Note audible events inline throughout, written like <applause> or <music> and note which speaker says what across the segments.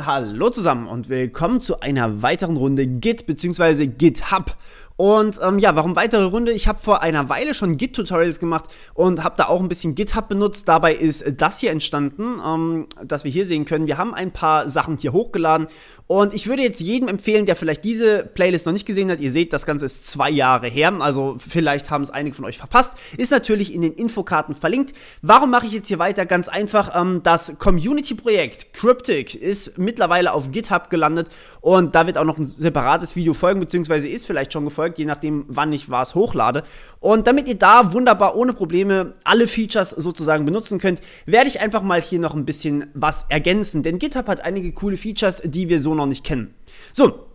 Speaker 1: Hallo zusammen und willkommen zu einer weiteren Runde Git bzw. GitHub. Und ähm, ja, warum weitere Runde? Ich habe vor einer Weile schon Git-Tutorials gemacht und habe da auch ein bisschen GitHub benutzt. Dabei ist äh, das hier entstanden, ähm, das wir hier sehen können. Wir haben ein paar Sachen hier hochgeladen und ich würde jetzt jedem empfehlen, der vielleicht diese Playlist noch nicht gesehen hat. Ihr seht, das Ganze ist zwei Jahre her, also vielleicht haben es einige von euch verpasst. Ist natürlich in den Infokarten verlinkt. Warum mache ich jetzt hier weiter? Ganz einfach, ähm, das Community-Projekt Cryptic ist mittlerweile auf GitHub gelandet und da wird auch noch ein separates Video folgen, beziehungsweise ist vielleicht schon gefolgt folgt, je nachdem, wann ich was hochlade. Und damit ihr da wunderbar ohne Probleme alle Features sozusagen benutzen könnt, werde ich einfach mal hier noch ein bisschen was ergänzen. Denn GitHub hat einige coole Features, die wir so noch nicht kennen. So,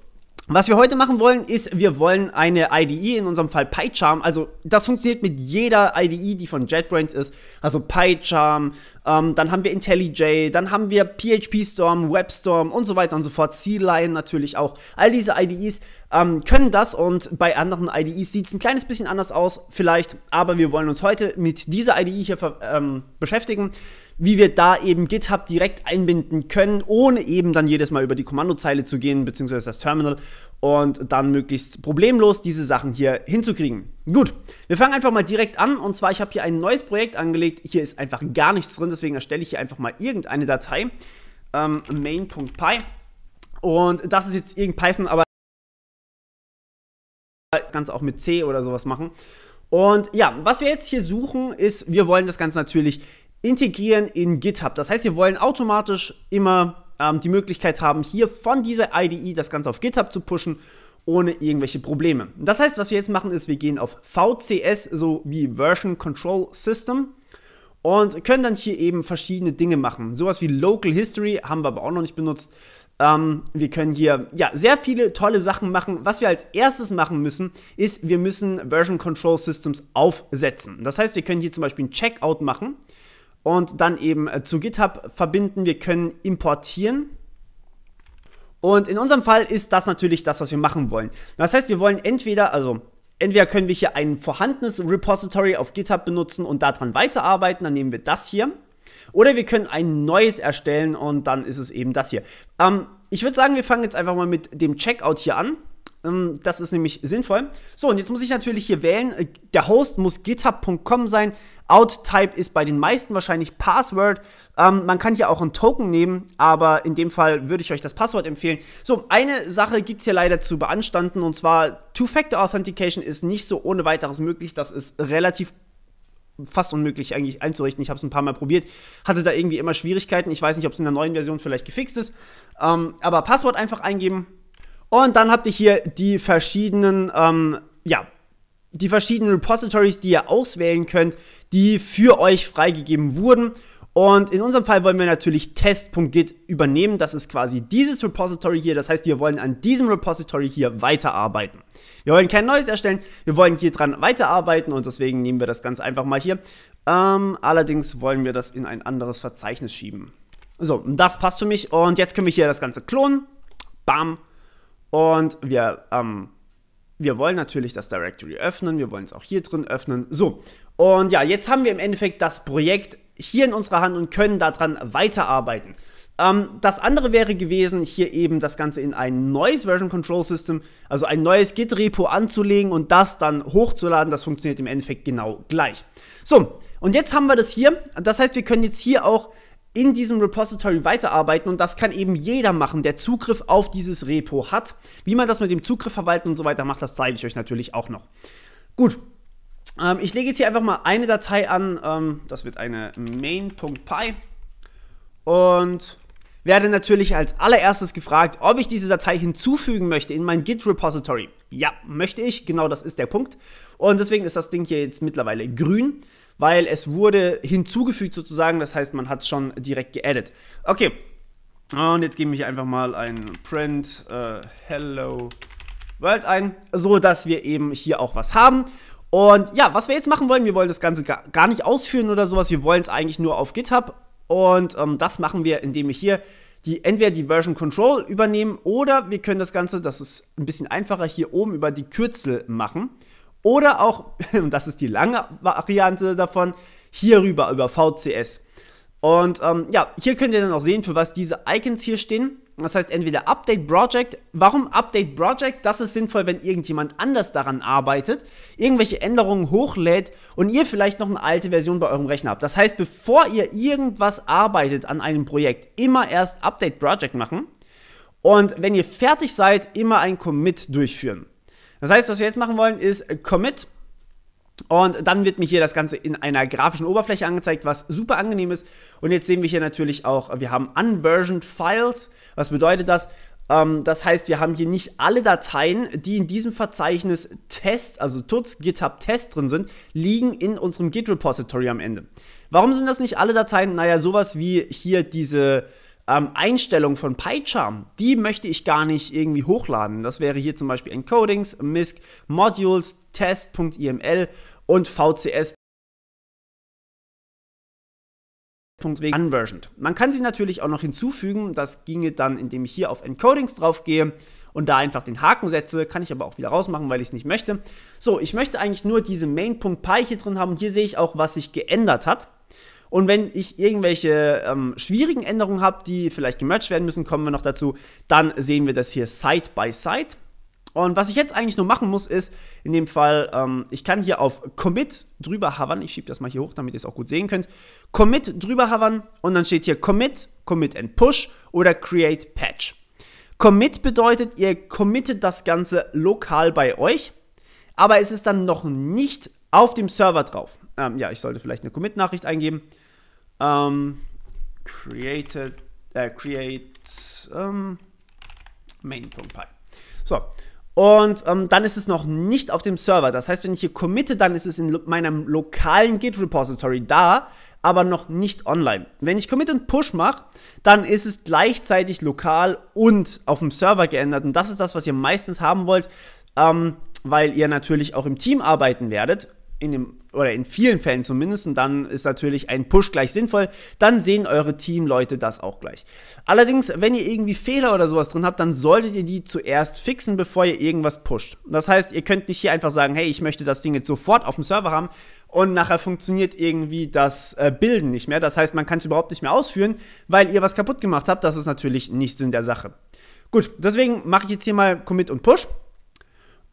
Speaker 1: was wir heute machen wollen, ist, wir wollen eine IDE, in unserem Fall PyCharm, also das funktioniert mit jeder IDE, die von JetBrains ist, also PyCharm, ähm, dann haben wir IntelliJ, dann haben wir PHPStorm, WebStorm und so weiter und so fort, C-Lion natürlich auch. All diese IDEs ähm, können das und bei anderen IDEs sieht es ein kleines bisschen anders aus, vielleicht, aber wir wollen uns heute mit dieser IDE hier ähm, beschäftigen wie wir da eben GitHub direkt einbinden können, ohne eben dann jedes Mal über die Kommandozeile zu gehen, beziehungsweise das Terminal und dann möglichst problemlos diese Sachen hier hinzukriegen. Gut, wir fangen einfach mal direkt an und zwar, ich habe hier ein neues Projekt angelegt. Hier ist einfach gar nichts drin, deswegen erstelle ich hier einfach mal irgendeine Datei, ähm, main.py und das ist jetzt irgendein Python, aber das Ganze auch mit C oder sowas machen. Und ja, was wir jetzt hier suchen, ist, wir wollen das Ganze natürlich integrieren in GitHub. Das heißt, wir wollen automatisch immer ähm, die Möglichkeit haben, hier von dieser IDE das Ganze auf GitHub zu pushen, ohne irgendwelche Probleme. Das heißt, was wir jetzt machen, ist, wir gehen auf VCS, so wie Version Control System. Und können dann hier eben verschiedene Dinge machen. Sowas wie Local History haben wir aber auch noch nicht benutzt. Ähm, wir können hier ja sehr viele tolle Sachen machen. Was wir als erstes machen müssen, ist, wir müssen Version Control Systems aufsetzen. Das heißt, wir können hier zum Beispiel ein Checkout machen und dann eben äh, zu GitHub verbinden. Wir können importieren. Und in unserem Fall ist das natürlich das, was wir machen wollen. Das heißt, wir wollen entweder, also entweder können wir hier ein vorhandenes Repository auf GitHub benutzen und daran weiterarbeiten, dann nehmen wir das hier. Oder wir können ein neues erstellen und dann ist es eben das hier. Ähm, ich würde sagen, wir fangen jetzt einfach mal mit dem Checkout hier an. Ähm, das ist nämlich sinnvoll. So, und jetzt muss ich natürlich hier wählen. Äh, der Host muss github.com sein. OutType ist bei den meisten wahrscheinlich Password. Ähm, man kann hier auch einen Token nehmen, aber in dem Fall würde ich euch das Passwort empfehlen. So, eine Sache gibt es hier leider zu beanstanden und zwar Two-Factor-Authentication ist nicht so ohne weiteres möglich. Das ist relativ fast unmöglich eigentlich einzurichten. Ich habe es ein paar Mal probiert, hatte da irgendwie immer Schwierigkeiten. Ich weiß nicht, ob es in der neuen Version vielleicht gefixt ist. Ähm, aber Passwort einfach eingeben und dann habt ihr hier die verschiedenen, ähm, ja, die verschiedenen Repositories, die ihr auswählen könnt, die für euch freigegeben wurden. Und in unserem Fall wollen wir natürlich test.git übernehmen. Das ist quasi dieses Repository hier. Das heißt, wir wollen an diesem Repository hier weiterarbeiten. Wir wollen kein neues erstellen. Wir wollen hier dran weiterarbeiten und deswegen nehmen wir das ganz einfach mal hier. Ähm, allerdings wollen wir das in ein anderes Verzeichnis schieben. So, das passt für mich. Und jetzt können wir hier das Ganze klonen. Bam. Und wir, ähm, wir wollen natürlich das Directory öffnen, wir wollen es auch hier drin öffnen. So, und ja, jetzt haben wir im Endeffekt das Projekt hier in unserer Hand und können daran weiterarbeiten. Ähm, das andere wäre gewesen, hier eben das Ganze in ein neues Version Control System, also ein neues Git-Repo anzulegen und das dann hochzuladen. Das funktioniert im Endeffekt genau gleich. So, und jetzt haben wir das hier. Das heißt, wir können jetzt hier auch in diesem Repository weiterarbeiten und das kann eben jeder machen, der Zugriff auf dieses Repo hat. Wie man das mit dem Zugriff verwalten und so weiter macht, das zeige ich euch natürlich auch noch. Gut, ähm, ich lege jetzt hier einfach mal eine Datei an, ähm, das wird eine main.py und werde natürlich als allererstes gefragt, ob ich diese Datei hinzufügen möchte in mein Git-Repository. Ja, möchte ich, genau das ist der Punkt. Und deswegen ist das Ding hier jetzt mittlerweile grün weil es wurde hinzugefügt sozusagen, das heißt, man hat es schon direkt geaddet. Okay, und jetzt gebe ich einfach mal ein Print äh, Hello World ein, so dass wir eben hier auch was haben. Und ja, was wir jetzt machen wollen, wir wollen das Ganze gar nicht ausführen oder sowas, wir wollen es eigentlich nur auf GitHub. Und ähm, das machen wir, indem wir hier die entweder die Version Control übernehmen oder wir können das Ganze, das ist ein bisschen einfacher, hier oben über die Kürzel machen. Oder auch, <laughs> und das ist die lange Variante davon, hierüber über VCS. Und ähm, ja, hier könnt ihr dann auch sehen, für was diese Icons hier stehen. Das heißt entweder Update Project. Warum Update Project? Das ist sinnvoll, wenn irgendjemand anders daran arbeitet, irgendwelche Änderungen hochlädt und ihr vielleicht noch eine alte Version bei eurem Rechner habt. Das heißt, bevor ihr irgendwas arbeitet an einem Projekt, immer erst Update Project machen. Und wenn ihr fertig seid, immer ein Commit durchführen. Das heißt, was wir jetzt machen wollen, ist Commit. Und dann wird mir hier das Ganze in einer grafischen Oberfläche angezeigt, was super angenehm ist. Und jetzt sehen wir hier natürlich auch, wir haben Unversioned Files. Was bedeutet das? Ähm, das heißt, wir haben hier nicht alle Dateien, die in diesem Verzeichnis Test, also Tuts GitHub Test drin sind, liegen in unserem Git Repository am Ende. Warum sind das nicht alle Dateien? Naja, sowas wie hier diese ähm, Einstellung von PyCharm, die möchte ich gar nicht irgendwie hochladen. Das wäre hier zum Beispiel Encodings, MISC, Modules, Test.iml und VCS. Unversioned. Man kann sie natürlich auch noch hinzufügen. Das ginge dann, indem ich hier auf Encodings drauf gehe und da einfach den Haken setze. Kann ich aber auch wieder rausmachen, weil ich es nicht möchte. So, ich möchte eigentlich nur diese main.py hier drin haben. hier sehe ich auch, was sich geändert hat. Und wenn ich irgendwelche ähm, schwierigen Änderungen habe, die vielleicht gemerged werden müssen, kommen wir noch dazu, dann sehen wir das hier Side by Side. Und was ich jetzt eigentlich nur machen muss, ist, in dem Fall, ähm, ich kann hier auf Commit drüber hovern. Ich schiebe das mal hier hoch, damit ihr es auch gut sehen könnt. Commit drüber hovern und dann steht hier Commit, Commit and Push oder Create Patch. Commit bedeutet, ihr committet das Ganze lokal bei euch, aber es ist dann noch nicht auf dem Server drauf. Ähm, ja, ich sollte vielleicht eine Commit-Nachricht eingeben. Ähm, created, äh, create ähm, main.py. So. Und ähm, dann ist es noch nicht auf dem Server. Das heißt, wenn ich hier committe, dann ist es in lo meinem lokalen Git-Repository da, aber noch nicht online. Wenn ich commit und push mache, dann ist es gleichzeitig lokal und auf dem Server geändert. Und das ist das, was ihr meistens haben wollt, ähm, weil ihr natürlich auch im Team arbeiten werdet in dem, oder in vielen Fällen zumindest, und dann ist natürlich ein Push gleich sinnvoll, dann sehen eure Teamleute das auch gleich. Allerdings, wenn ihr irgendwie Fehler oder sowas drin habt, dann solltet ihr die zuerst fixen, bevor ihr irgendwas pusht. Das heißt, ihr könnt nicht hier einfach sagen, hey, ich möchte das Ding jetzt sofort auf dem Server haben und nachher funktioniert irgendwie das äh, Bilden nicht mehr. Das heißt, man kann es überhaupt nicht mehr ausführen, weil ihr was kaputt gemacht habt. Das ist natürlich nicht Sinn der Sache. Gut, deswegen mache ich jetzt hier mal Commit und Push.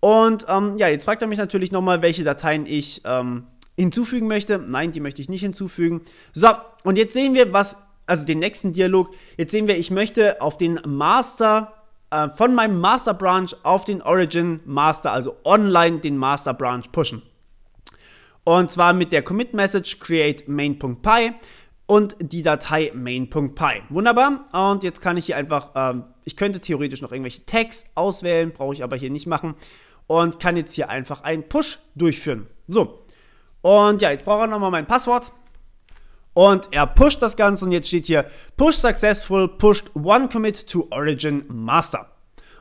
Speaker 1: Und ähm, ja, jetzt fragt er mich natürlich nochmal, welche Dateien ich ähm, hinzufügen möchte. Nein, die möchte ich nicht hinzufügen. So, und jetzt sehen wir, was, also den nächsten Dialog. Jetzt sehen wir, ich möchte auf den Master, äh, von meinem Master Branch auf den Origin Master, also online den Master Branch pushen. Und zwar mit der Commit Message create main.py und die Datei main.py. Wunderbar. Und jetzt kann ich hier einfach, ähm, ich könnte theoretisch noch irgendwelche Tags auswählen, brauche ich aber hier nicht machen und kann jetzt hier einfach einen Push durchführen. So, und ja, jetzt brauche ich nochmal mein Passwort. Und er pusht das Ganze und jetzt steht hier Push Successful, pushed one commit to Origin Master.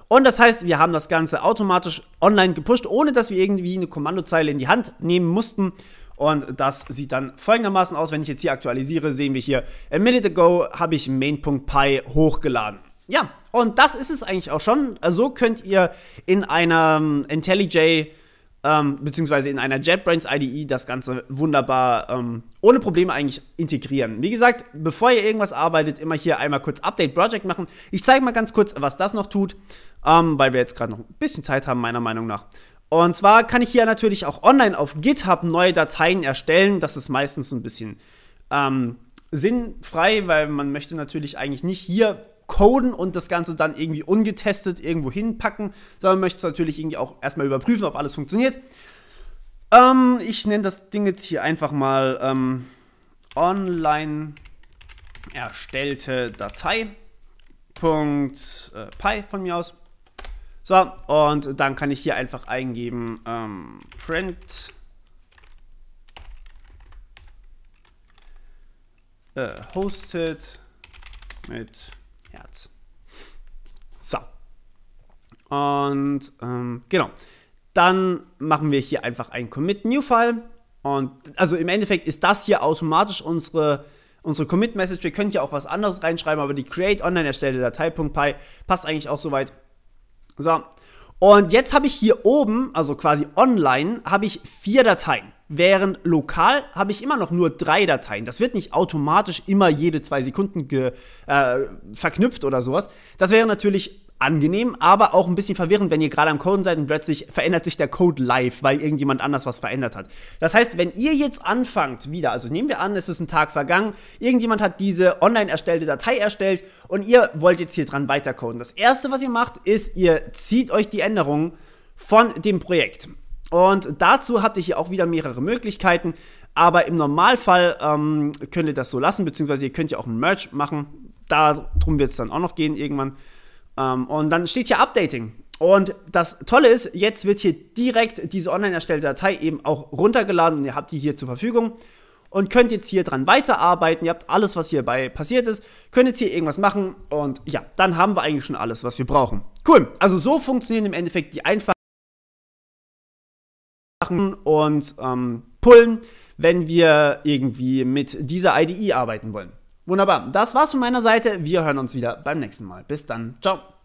Speaker 1: Und das heißt, wir haben das Ganze automatisch online gepusht, ohne dass wir irgendwie eine Kommandozeile in die Hand nehmen mussten. Und das sieht dann folgendermaßen aus. Wenn ich jetzt hier aktualisiere, sehen wir hier, a minute ago habe ich main.py hochgeladen. Ja, und das ist es eigentlich auch schon. Also so also könnt ihr in einer ähm, IntelliJ ähm, beziehungsweise in einer JetBrains IDE das Ganze wunderbar ähm, ohne Probleme eigentlich integrieren. Wie gesagt, bevor ihr irgendwas arbeitet, immer hier einmal kurz Update Project machen. Ich zeige mal ganz kurz, was das noch tut, ähm, weil wir jetzt gerade noch ein bisschen Zeit haben, meiner Meinung nach. Und zwar kann ich hier natürlich auch online auf GitHub neue Dateien erstellen. Das ist meistens ein bisschen ähm, sinnfrei, weil man möchte natürlich eigentlich nicht hier coden und das Ganze dann irgendwie ungetestet irgendwo hinpacken, sondern möchte es natürlich irgendwie auch erstmal überprüfen, ob alles funktioniert. Ähm, ich nenne das Ding jetzt hier einfach mal ähm, online erstellte Datei. Punkt, äh, .py von mir aus. So, und dann kann ich hier einfach eingeben, ähm, print äh, hosted mit Herz. So. Und ähm, genau. Dann machen wir hier einfach einen Commit New File. Und also im Endeffekt ist das hier automatisch unsere, unsere Commit Message. Wir können hier auch was anderes reinschreiben, aber die Create Online erstellte Datei.py passt eigentlich auch soweit. So, und jetzt habe ich hier oben, also quasi online, habe ich vier Dateien. Während lokal habe ich immer noch nur drei Dateien. Das wird nicht automatisch immer jede zwei Sekunden äh, verknüpft oder sowas. Das wäre natürlich angenehm, aber auch ein bisschen verwirrend, wenn ihr gerade am Coden seid und plötzlich verändert sich der Code live, weil irgendjemand anders was verändert hat. Das heißt, wenn ihr jetzt anfangt wieder, also nehmen wir an, es ist ein Tag vergangen, irgendjemand hat diese online erstellte Datei erstellt und ihr wollt jetzt hier dran weitercoden. Das erste, was ihr macht, ist, ihr zieht euch die Änderungen von dem Projekt. Und dazu habt ihr hier auch wieder mehrere Möglichkeiten, aber im Normalfall ähm, könnt ihr das so lassen, beziehungsweise ihr könnt ja auch ein Merge machen. Darum wird es dann auch noch gehen irgendwann. Ähm, und dann steht hier Updating. Und das Tolle ist, jetzt wird hier direkt diese online erstellte Datei eben auch runtergeladen und ihr habt die hier zur Verfügung und könnt jetzt hier dran weiterarbeiten. Ihr habt alles, was hierbei passiert ist, könnt jetzt hier irgendwas machen und ja, dann haben wir eigentlich schon alles, was wir brauchen. Cool, also so funktionieren im Endeffekt die einfachen Sachen und ähm, Pullen, wenn wir irgendwie mit dieser IDE arbeiten wollen. Wunderbar, das war's von meiner Seite. Wir hören uns wieder beim nächsten Mal. Bis dann. Ciao.